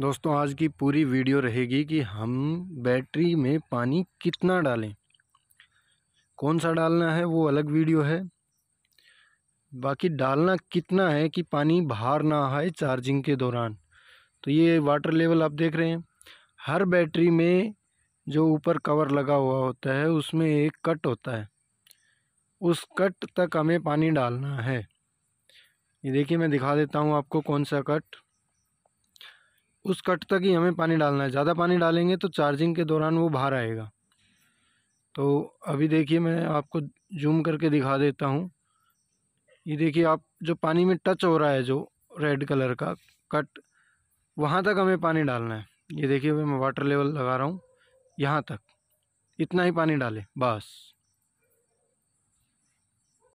दोस्तों आज की पूरी वीडियो रहेगी कि हम बैटरी में पानी कितना डालें कौन सा डालना है वो अलग वीडियो है बाकी डालना कितना है कि पानी बाहर ना आए चार्जिंग के दौरान तो ये वाटर लेवल आप देख रहे हैं हर बैटरी में जो ऊपर कवर लगा हुआ होता है उसमें एक कट होता है उस कट तक हमें पानी डालना है ये देखिए मैं दिखा देता हूँ आपको कौन सा कट उस कट तक ही हमें पानी डालना है ज़्यादा पानी डालेंगे तो चार्जिंग के दौरान वो बाहर आएगा तो अभी देखिए मैं आपको जूम करके दिखा देता हूँ ये देखिए आप जो पानी में टच हो रहा है जो रेड कलर का कट वहाँ तक हमें पानी डालना है ये देखिए मैं वाटर लेवल लगा रहा हूँ यहाँ तक इतना ही पानी डालें बस